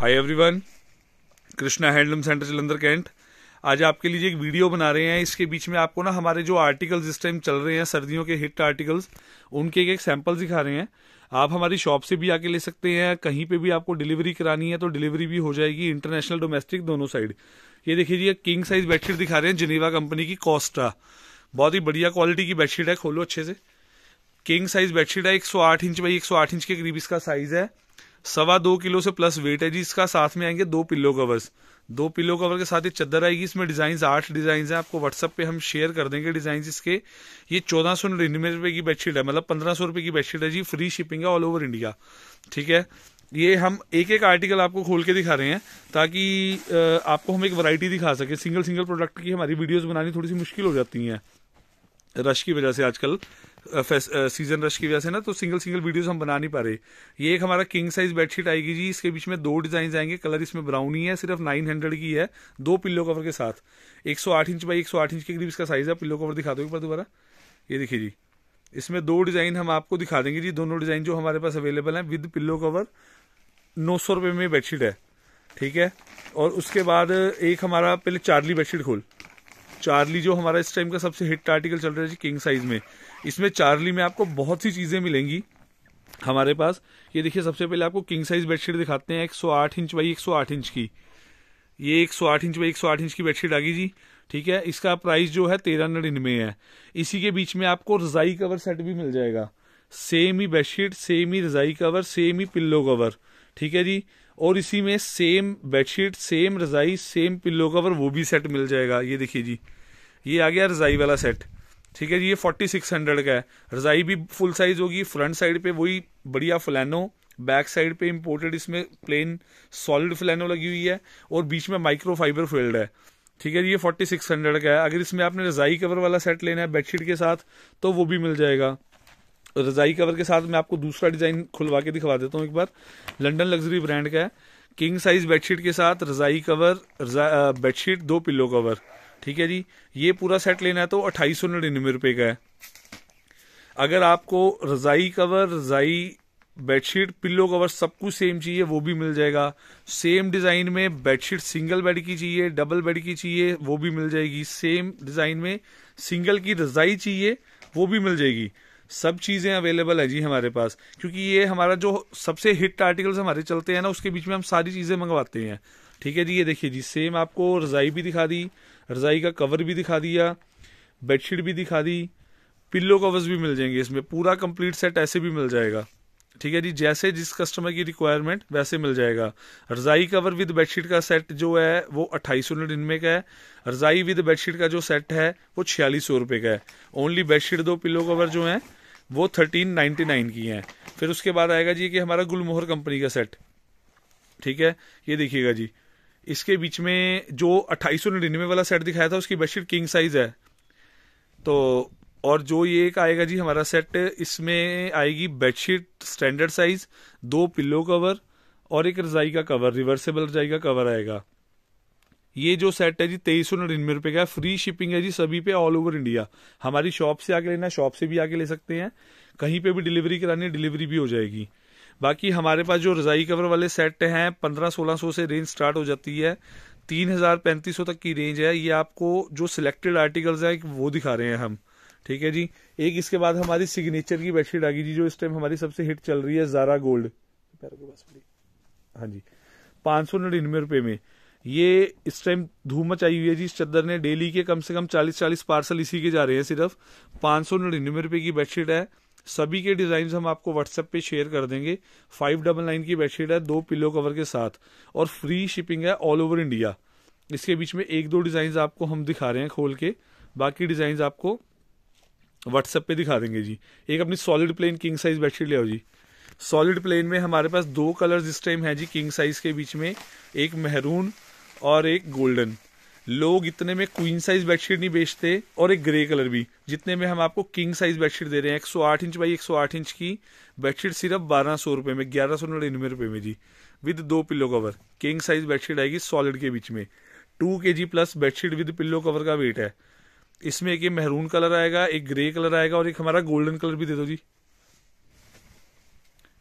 हाय everyone Krishna handloom centre Jalandhar cantt आज आपके लिए एक वीडियो बना रहे हैं इसके बीच में आपको ना हमारे जो आर्टिकल्स इस टाइम चल रहे हैं सर्दियों के हिट आर्टिकल्स उनके एक एक सैंपल दिखा रहे हैं आप हमारी शॉप से भी आके ले सकते हैं कहीं पे भी आपको डिलीवरी करानी है तो डिलीवरी भी हो जाएगी इंटरनेशनल डोमेस्टिक दोनों साइड ये देखिए जी किंग साइज बेडशीट दिखा रहे हैं जिनेवा कंपनी की कॉस्टा बहुत ही बढ़िया क्वालिटी की बेडशीट है खोलो अच्छे से किंग साइज बेडशीट है 108 इंच बाई 108 इंच के करीब इसका साइज है सवा दो किलो से प्लस वेट है जी इसका साथ में आएंगे दो पिल्लो कवर्स दो पिल्लो कवर के साथ ये चद्दर आएगी इसमें डिजाइन आठ डिजाइन है आपको व्हाट्सअप पे हम शेयर कर देंगे डिजाइन इसके ये चौदह सौ निन्यानवे रुपए की बेडशीट है मतलब पंद्रह सौ रुपए की बेडशीट है जी फ्री शिपिंग है ऑल ओवर इंडिया ठीक है ये हम एक एक आर्टिकल आपको खोल के दिखा रहे हैं ताकि आपको हम एक वैरायटी दिखा सके सिंगल सिंगल प्रोडक्ट की हमारी वीडियोस बनानी थोड़ी सी मुश्किल हो जाती है रश की वजह से आजकल सीजन रश की वजह से ना तो सिंगल सिंगल वीडियोस हम बना नहीं पा रहे ये एक हमारा किंग साइज बेडशीट आएगी जी इसके बीच में दो डिजाइन आएंगे कलर इसमें ब्राउन ही है सिर्फ नाइन हंड्रेड की है दो पिल्लो कवर के साथ एक सौ आठ इंच बाई एक सौ आठ इंच के करीब इसका साइज है पिल्लो कवर दिखा दो एक बार दोबारा ये देखिए जी इसमें दो डिजाइन हम आपको दिखा देंगे जी दोनों डिजाइन जो हमारे पास अवेलेबल है विद पिल्लो कवर नौ सौ रुपये में बेडशीट है ठीक है और उसके बाद एक हमारा पहले चार्ली बेडशीट खोल चार्ली जो हमारा इस टाइम का सबसे हिट आर्टिकल चल रहा है जी किंग साइज में इसमें चार्ली में आपको बहुत सी चीज़ें मिलेंगी हमारे पास ये देखिए सबसे पहले आपको किंग साइज बेडशीट दिखाते हैं 108 इंच बाई 108 इंच की ये 108 इंच बाई 108 इंच की बेडशीट आ गई जी ठीक है इसका प्राइस जो है तेरह नड़िनवे है इसी के बीच में आपको रजाई कवर सेट भी मिल जाएगा सेम ही बेडशीट सेम ही रजाई कवर सेम ही पिल्लो कवर ठीक है जी और इसी में सेम बेडशीट सेम रज़ाई सेम पिल्लो कवर वो भी सेट मिल जाएगा ये देखिए जी ये आ गया रज़ाई वाला सेट ठीक है जी ये फोर्टी सिक्स हंड्रेड का है रज़ाई भी फुल साइज़ होगी फ्रंट साइड पे वही बढ़िया फ्लैनो बैक साइड पे इम्पोर्टेड इसमें प्लेन सॉलिड फ्लैनो लगी हुई है और बीच में माइक्रो फाइबर फील्ड है ठीक है जी ये फोर्टी सिक्स हंड्रेड का है अगर इसमें आपने रज़ाई कवर वाला सेट लेना है बेडशीट के साथ तो वो भी मिल जाएगा रजाई कवर के साथ मैं आपको दूसरा डिज़ाइन खुलवा के दिखवा देता हूँ एक बार लंडन लग्जरी ब्रांड का है किंग साइज बेडशीट के साथ रजाई कवर बेडशीट दो पिल्लो कवर ठीक है जी ये पूरा सेट लेना है तो अट्ठाईस सौ निन्यानवे रुपए का है अगर आपको रजाई कवर रजाई बेडशीट पिल्लो कवर सब कुछ सेम चाहिए वो भी मिल जाएगा सेम डिज़ाइन में बेडशीट सिंगल बेड की चाहिए डबल बेड की चाहिए वो भी मिल जाएगी सेम डिज़ाइन में सिंगल की रजाई चाहिए वो भी मिल जाएगी सब चीज़ें अवेलेबल है जी हमारे पास क्योंकि ये हमारा जो सबसे हिट आर्टिकल्स हमारे चलते हैं ना उसके बीच में हम सारी चीज़ें मंगवाते हैं ठीक है जी ये देखिए जी सेम आपको रज़ाई भी दिखा दी रज़ाई का कवर भी दिखा दिया बेडशीट भी दिखा दी पिल्लो कवर्स भी मिल जाएंगे इसमें पूरा कंप्लीट सेट ऐसे भी मिल जाएगा ठीक है जी जैसे जिस कस्टमर की रिक्वायरमेंट वैसे मिल जाएगा रजाई कवर विद बेडशीट का सेट जो है वो अट्ठाईस सौ निन्यानवे का है रजाई विद बेडशीट का जो सेट है वो छियालीस सौ रुपये का है ओनली बेडशीट दो पिलो कवर जो है वो थर्टीन नाइनटी नाइन की हैं फिर उसके बाद आएगा जी कि हमारा गुलमोहर कंपनी का सेट ठीक है ये देखिएगा जी इसके बीच में जो अट्ठाईस सौ निन्यानवे वाला सेट दिखाया था उसकी बेडशीट किंग साइज है तो और जो ये एक आएगा जी हमारा सेट इसमें आएगी बेडशीट स्टैंडर्ड साइज दो पिल्लो कवर और एक रजाई का कवर रिवर्सेबल रजाई का कवर आएगा ये जो सेट है जी तेईस सौ नड़िनवे रुपए का फ्री शिपिंग है जी सभी पे ऑल ओवर इंडिया हमारी शॉप से आके लेना शॉप से भी आके ले सकते हैं कहीं पे भी डिलीवरी करानी है डिलीवरी भी हो जाएगी बाकी हमारे पास जो रजाई कवर वाले सेट हैं पंद्रह सोलह सौ से रेंज स्टार्ट हो जाती है तीन हजार पैंतीस सौ तक की रेंज है ये आपको जो सिलेक्टेड आर्टिकल्स है वो दिखा रहे हैं हम ठीक है जी एक इसके बाद हमारी सिग्नेचर की बेडशीट आ गई जी जो इस टाइम हमारी सबसे हिट चल रही है जारा गोल्ड हाँ जी पांच सौ नड़िनवे रुपए में ये इस टाइम धूम मचाई हुई है जी इस चादर ने डेली के कम से कम चालीस चालीस पार्सल इसी के जा रहे हैं सिर्फ पाँच सौ निन्यानवे रुपये की बेडशीट है सभी के डिज़ाइन हम आपको व्हाट्सएप पे शेयर कर देंगे फाइव डबल नाइन की बेडशीट है दो पिलो कवर के साथ और फ्री शिपिंग है ऑल ओवर इंडिया इसके बीच में एक दो डिज़ाइन आपको हम दिखा रहे हैं खोल के बाकी डिज़ाइन आपको व्हाट्सएप पे दिखा देंगे जी एक अपनी solid plain king size bedsheet ले आओ जी सॉलिड प्लेन में हमारे पास दो कलर्स इस टाइम है जी किंग साइज के बीच में एक मेहरून और एक गोल्डन लोग इतने में क्वीन साइज बेडशीट नहीं बेचते और एक ग्रे कलर भी जितने में हम आपको किंग साइज बेडशीट दे रहे हैं 108 इंच बाई 108 इंच की बेडशीट सिर्फ बारह सौ रुपए में ग्यारह सौ नड़िन्नवे रुपए में जी विद दो pillow cover king size bedsheet आएगी सॉलिड के बीच में two K G plus bedsheet with pillow cover का वेट है इसमें एक ये मेहरून कलर आएगा एक ग्रे कलर आएगा और एक हमारा गोल्डन कलर भी दे दो जी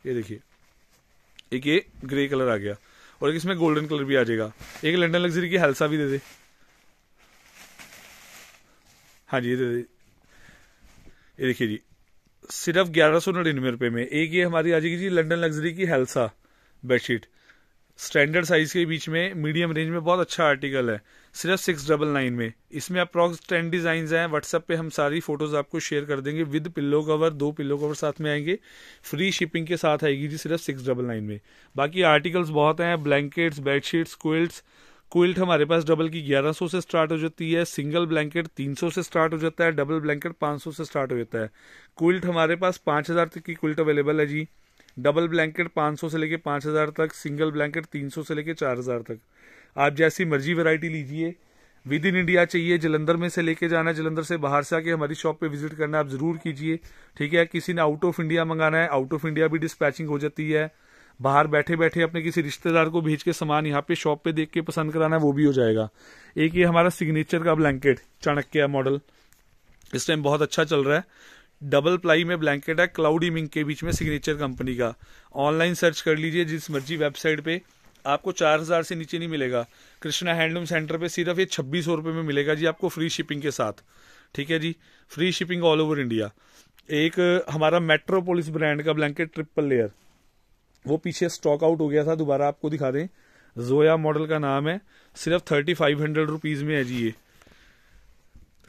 ये देखिए एक ये ग्रे कलर आ गया और इसमें गोल्डन कलर भी आ जाएगा एक लंडन लग्जरी की हेल्सा भी दे दे हाँ जी दे दे ये देखिए जी सिर्फ ग्यारह सौ नड़िन्नवे रुपये में एक ये हमारी आ जाएगी जी लंडन लग्जरी की हेल्सा बेडशीट स्टैंडर्ड साइज के बीच में मीडियम रेंज में बहुत अच्छा आर्टिकल है सिर्फ सिक्स डबल नाइन में इसमें अप्रॉक्स टेन डिज़ाइन हैं व्हाट्सएप पे हम सारी फोटोज़ आपको शेयर कर देंगे विद पिल्लो कवर दो पिल्लो कवर साथ में आएंगे फ्री शिपिंग के साथ आएगी जी सिर्फ सिक्स डबल नाइन में बाकी आर्टिकल्स बहुत हैं ब्लैंकेट्स बेडशीट्स क्विल्ट्स क्विल्ट हमारे पास डबल की 1100 से स्टार्ट हो जाती है सिंगल ब्लैंकेट 300 से स्टार्ट हो जाता है डबल ब्लैंकेट 500 से स्टार्ट हो जाता है क्विल्ट हमारे पास 5000 तक की क्विल्ट अवेलेबल है जी डबल ब्लैंकेट 500 से लेके 5000 तक सिंगल ब्लैंकेट 300 से लेके 4000 तक आप जैसी मर्जी वैरायटी लीजिए विद इन इंडिया चाहिए जलंधर में से लेके जाना है जलंधर से बाहर से आके हमारी शॉप पे विजिट करना आप जरूर कीजिए ठीक है किसी ने आउट ऑफ इंडिया मंगाना है आउट ऑफ इंडिया भी डिस्पैचिंग हो जाती है बाहर बैठे बैठे अपने किसी रिश्तेदार को भेज के सामान यहाँ पे शॉप पे देख के पसंद कराना है वो भी हो जाएगा एक ये हमारा सिग्नेचर का ब्लैंकेट चाणक्य मॉडल इस टाइम बहुत अच्छा चल रहा है डबल प्लाई में ब्लैंकेट है क्लाउडी मिंग के बीच में सिग्नेचर कंपनी का ऑनलाइन सर्च कर लीजिए जिस मर्जी वेबसाइट पे आपको चार हज़ार से नीचे नहीं मिलेगा कृष्णा हैंडलूम सेंटर पे सिर्फ ये छब्बीस सौ रुपये में मिलेगा जी आपको फ्री शिपिंग के साथ ठीक है जी free shipping all over India एक हमारा मेट्रोपोलिस ब्रांड का ब्लैंकेट ट्रिपल लेयर वो पीछे स्टॉक आउट हो गया था दोबारा आपको दिखा दें जोया मॉडल का नाम है सिर्फ थर्टी फाइव हंड्रेड रुपीज़ में है जी ये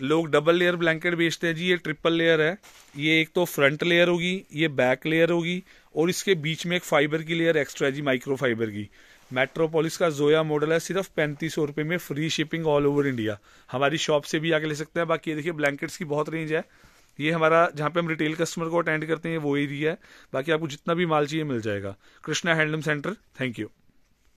लोग डबल लेयर ब्लैंकेट बेचते हैं जी ये ट्रिपल लेयर है ये एक तो फ्रंट लेयर होगी ये बैक लेयर होगी और इसके बीच में एक फाइबर की लेयर एक्स्ट्रा है जी माइक्रो फाइबर की मेट्रोपोलिस का जोया मॉडल है सिर्फ पैंतीस सौ रुपये में free shipping all over India हमारी शॉप से भी आके ले सकते हैं बाकी ये देखिए ब्लैंकेट्स की बहुत रेंज है ये हमारा जहाँ पे हम रिटेल कस्टमर को अटेंड करते हैं वो एरिया है बाकी आपको जितना भी माल चाहिए मिल जाएगा Krishna handloom centre thank you